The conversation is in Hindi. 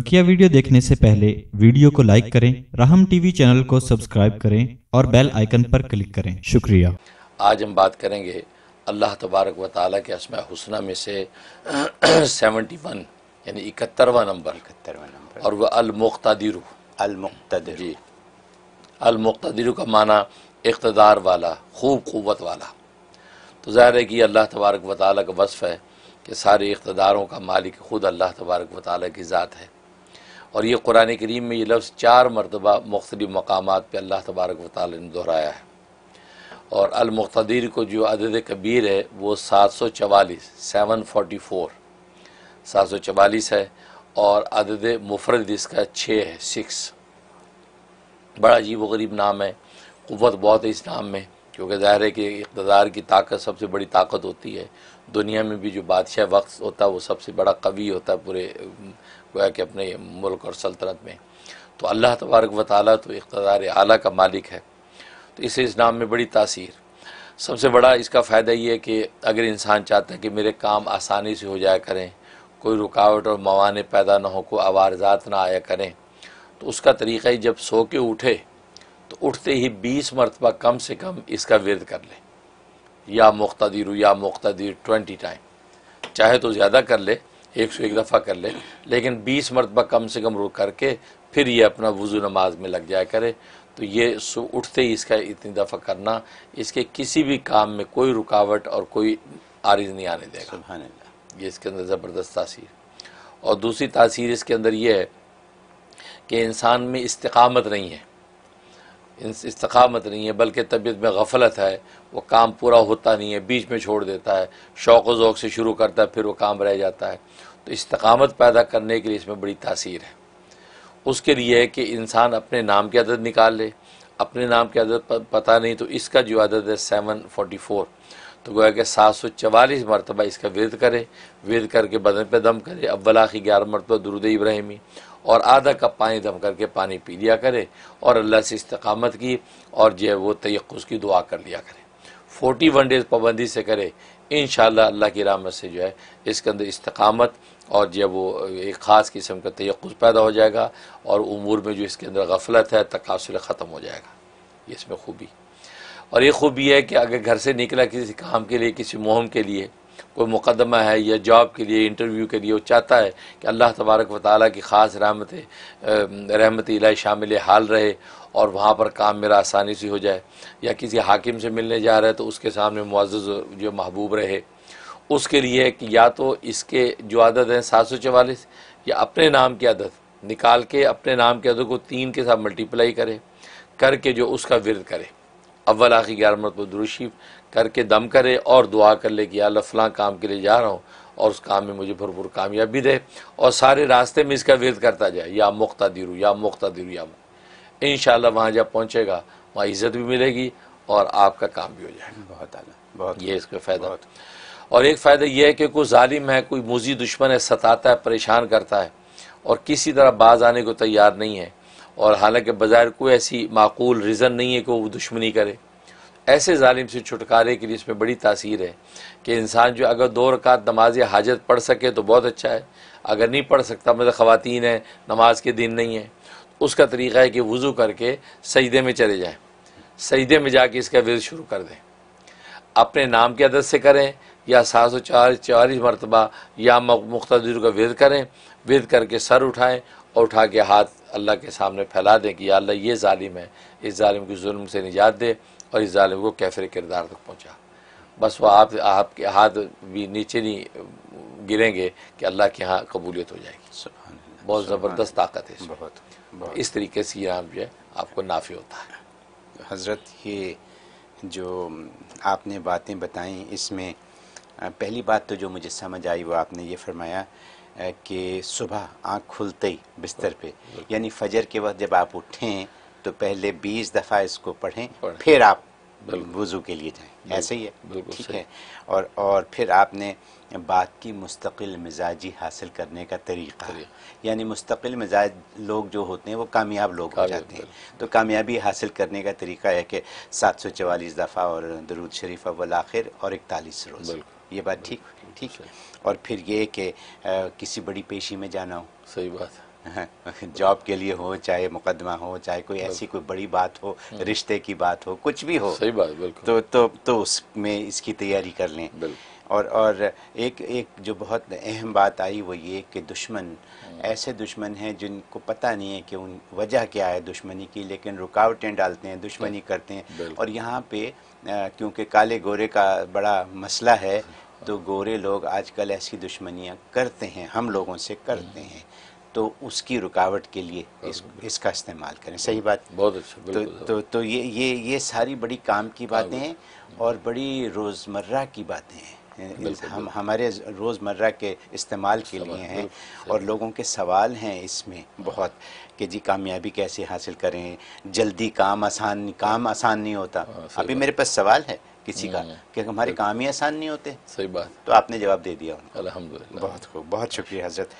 बकिया वीडियो देखने से पहले वीडियो को लाइक करें राहम टीवी चैनल को सब्सक्राइब करें और बेल आइकन पर क्लिक करें शुक्रिया आज हम बात करेंगे अल्लाह तबारक व ताली के असमा हुसना में से सेवेंटी वन यानी इकहत्तरवा नंबर इकहत्तरवा नंबर और वह अलमुख्तर अलमुख्तर जी अलमुख्तर का माना इकतदार वाला खूब क़वत वाला तो ज़ाहिर है कि अल्लाह तबारक व ताली का वसफ़ है कि सारे इकतदारों का मालिक ख़ुद अल्लाह तबारक व ताली की ज़ात है और ये कुरान करीम में ये लफ्ज़ चार मरतबा मुख्तलि मकाम पर अल्लाह तबारक वाली ने दोहराया है और अलमुख्तर को जो अदद कबीर है वो सात सौ चवालीस सेवन फोटी फोर सात सौ चवालीस है और अदद मुफरद इसका छः है सिक्स बड़ा अजीब गरीब नाम है क़वत बहुत है इस नाम में क्योंकि ज़ाहिर है कि इकतदार की ताकत सबसे बड़ी ताकत होती है दुनिया में भी जो बादशाह वक्त होता है वो सबसे बड़ा कवि होता है पूरे गोया कि अपने मुल्क और सल्तनत में तो अल्लाह तबारक व ताली तो इकतदार आला का मालिक है तो इसे इस नाम में बड़ी तासीर सबसे बड़ा इसका फ़ायदा ये है कि अगर इंसान चाहता है कि मेरे काम आसानी से हो जाया करें कोई रुकावट और मवान पैदा ना हो कोई आवारजात ना आया करें तो उसका तरीक़ा ही जब सो के उठे तो उठते ही बीस मरतबा कम से कम इसका विरद कर लें या मुख्तर या मुख्तर ट्वेंटी टाइम चाहे तो ज़्यादा कर ले एक सौ एक दफ़ा कर ले लेकिन बीस मरतबा कम से कम रुक करके फिर ये अपना वज़ू नमाज में लग जाया करे तो ये उठते ही इसका इतनी दफ़ा करना इसके किसी भी काम में कोई रुकावट और कोई आरिज नहीं आने देगा ये इसके अंदर ज़बरदस्त तासीर और दूसरी तासीर इसके अंदर ये है कि इंसान में इस्तकामत नहीं है इस्तकामत नहीं है बल्कि तबीयत में गफलत है वो काम पूरा होता नहीं है बीच में छोड़ देता है शौक़ वोक़ से शुरू करता है फिर वो काम रह जाता है तो इस्तकामत पैदा करने के लिए इसमें बड़ी तासीर है उसके लिए है कि इंसान अपने नाम की आदत निकाल ले अपने नाम की आदत पता नहीं तो इसका जो आदत है सेवन फोर्टी फोर तो गोया कि सात सौ चवालीस मरतबा इसका विरद करे विरद करके बदन पर दम करे अव्वला की ग्यारह मरतबा दुरुद इब्राहिमी और आधा कप पानी दम करके पानी पी लिया करे और अल्लाह से इस्तकामत की और जो है वो तयक़ की दुआ कर लिया करे फोर्टी वन डेज़ पाबंदी से करे इन अल्लाह की रामत से जो है इसके अंदर इस्तकामत और जो वो एक ख़ास किस्म का तयक़ पैदा हो जाएगा और उमूर में जो इसके अंदर गफलत है तकासुल ख़त्म हो जाएगा ये इसमें खूबी और ये खूबी है कि अगर घर से निकला किसी काम के लिए किसी मुहम के लिए कोई मुकदमा है या जॉब के लिए इंटरव्यू के लिए वो चाहता है कि अल्लाह तबारक व ताली की ख़ास रहमत रहमत इलाई शामिल हाल रहे और वहाँ पर काम मेरा आसानी से हो जाए या किसी हाकिम से मिलने जा रहा है तो उसके सामने मुआज़ जो महबूब रहे उसके लिए कि या तो इसके जो आदत हैं सात सौ चवालीस या अपने नाम की आदत निकाल के अपने नाम की आदत को तीन के साथ मल्टीप्लाई करें करके जो उसका विरद करें अव्वल आखिर ग्यारह पर दुरुशी करके दम करे और दुआ कर ले कि अल्लाह फलां काम के लिए जा रहा हूँ और उस काम में मुझे भरपूर कामयाबी दे और सारे रास्ते में इसका विरद करता जाए या मुख्ता दिरू या मुख्ता दिरू या इन शाला वहाँ जब पहुँचेगा वहाँ इज़्ज़त भी मिलेगी और आपका काम भी हो जाएगा बहुत आला बहुत ये इसका फ़ायदा और एक फ़ायदा यह है कि कोई ालिम है कोई मुजी दुश्मन है सताता है परेशान करता है और किसी तरह बाज आने को तैयार नहीं है और हालांकि बाज़ार कोई ऐसी माकूल रीज़न नहीं है कि वो दुश्मनी करे ऐसे ालिम से छुटकारे के लिए इसमें बड़ी तासीर है कि इंसान जो अगर दो रकात नमाज हाजत पढ़ सके तो बहुत अच्छा है अगर नहीं पढ़ सकता मतलब ख़वान है नमाज के दिन नहीं है तो उसका तरीक़ा है कि वज़ू करके सजदे में चले जाएँ सजदे में जाके इसका विर शुरू कर दें अपने नाम की अदद से करें या सात सौ चार चालीस मरतबा या मुख्तर का विध करें विध करके सर उठाएँ और उठा के हाथ अल्लाह के सामने फैला दें कि अल्लाह ये ालिम है इस ालिम की जुल्म से निजात दे और इस ालिम को कैफिर किरदार तक पहुँचा बस वह आप आपके हाथ भी नीचे नहीं गिरेंगे कि अल्लाह के यहाँ कबूलियत हो जाएगी बहुत ज़बरदस्त ताकत है बहुत, बहुत इस तरीके से यहाँ जो है आपको नाफी होता है हज़रत ये जो आपने बातें बताई इसमें पहली बात तो जो मुझे समझ आई वो आपने ये फरमाया कि सुबह आँख खुलते ही बिस्तर पे यानी फजर के वक्त जब आप उठें तो पहले बीस दफ़ा इसको पढ़ें फिर आप वज़ू के लिए जाएं ऐसे ही है ठीक है और और फिर आपने बात की मुस्तकिल मिजाजी हासिल करने का तरीक़ा यानी मुस्तकिल मिजाज लोग जो होते हैं वो कामयाब लोग हो जाते हैं तो कामयाबी हासिल करने का तरीका है कि सात सौ चवालीस दफ़ा और दरूद शरीफ अवल आखिर और इकतालीस रोज़ ये बात ठीक ठीक है और फिर ये कि किसी बड़ी पेशी में जाना हो सही बात जॉब के लिए हो चाहे मुकदमा हो चाहे कोई ऐसी कोई बड़ी बात हो हम्म। रिश्ते की बात हो कुछ भी हो सही बात बिल्कुल तो तो तो उसमें इसकी तैयारी कर लें और और एक एक जो बहुत अहम बात आई वो ये कि दुश्मन हम्म। ऐसे दुश्मन हैं जिनको पता नहीं है कि उन वजह क्या है दुश्मनी की लेकिन रुकावटें डालते हैं दुश्मनी करते हैं और यहाँ पे क्योंकि काले गोरे का बड़ा मसला है हम्म। तो गोरे लोग आजकल ऐसी दुश्मनियाँ करते हैं हम लोगों से करते हम्म। हैं तो उसकी रुकावट के लिए इस, इसका इस्तेमाल करें सही बात बहुत अच्छा तो, तो तो ये ये ये सारी बड़ी काम की हाँ, बातें हैं और बड़ी रोज़मर्रा की बातें हैं हम हमारे रोज़मर्रा के इस्तेमाल के लिए हैं और लोगों के सवाल हैं इसमें बहुत कि जी कामयाबी कैसे हासिल करें जल्दी काम आसान काम आसान नहीं होता हाँ, अभी मेरे पास सवाल है किसी का हम्म। क्योंकि हमारे काम ही आसान नहीं होते सही बात तो आपने जवाब दे दिया अलहमद बहुत खूब बहुत शुक्रिया हजरत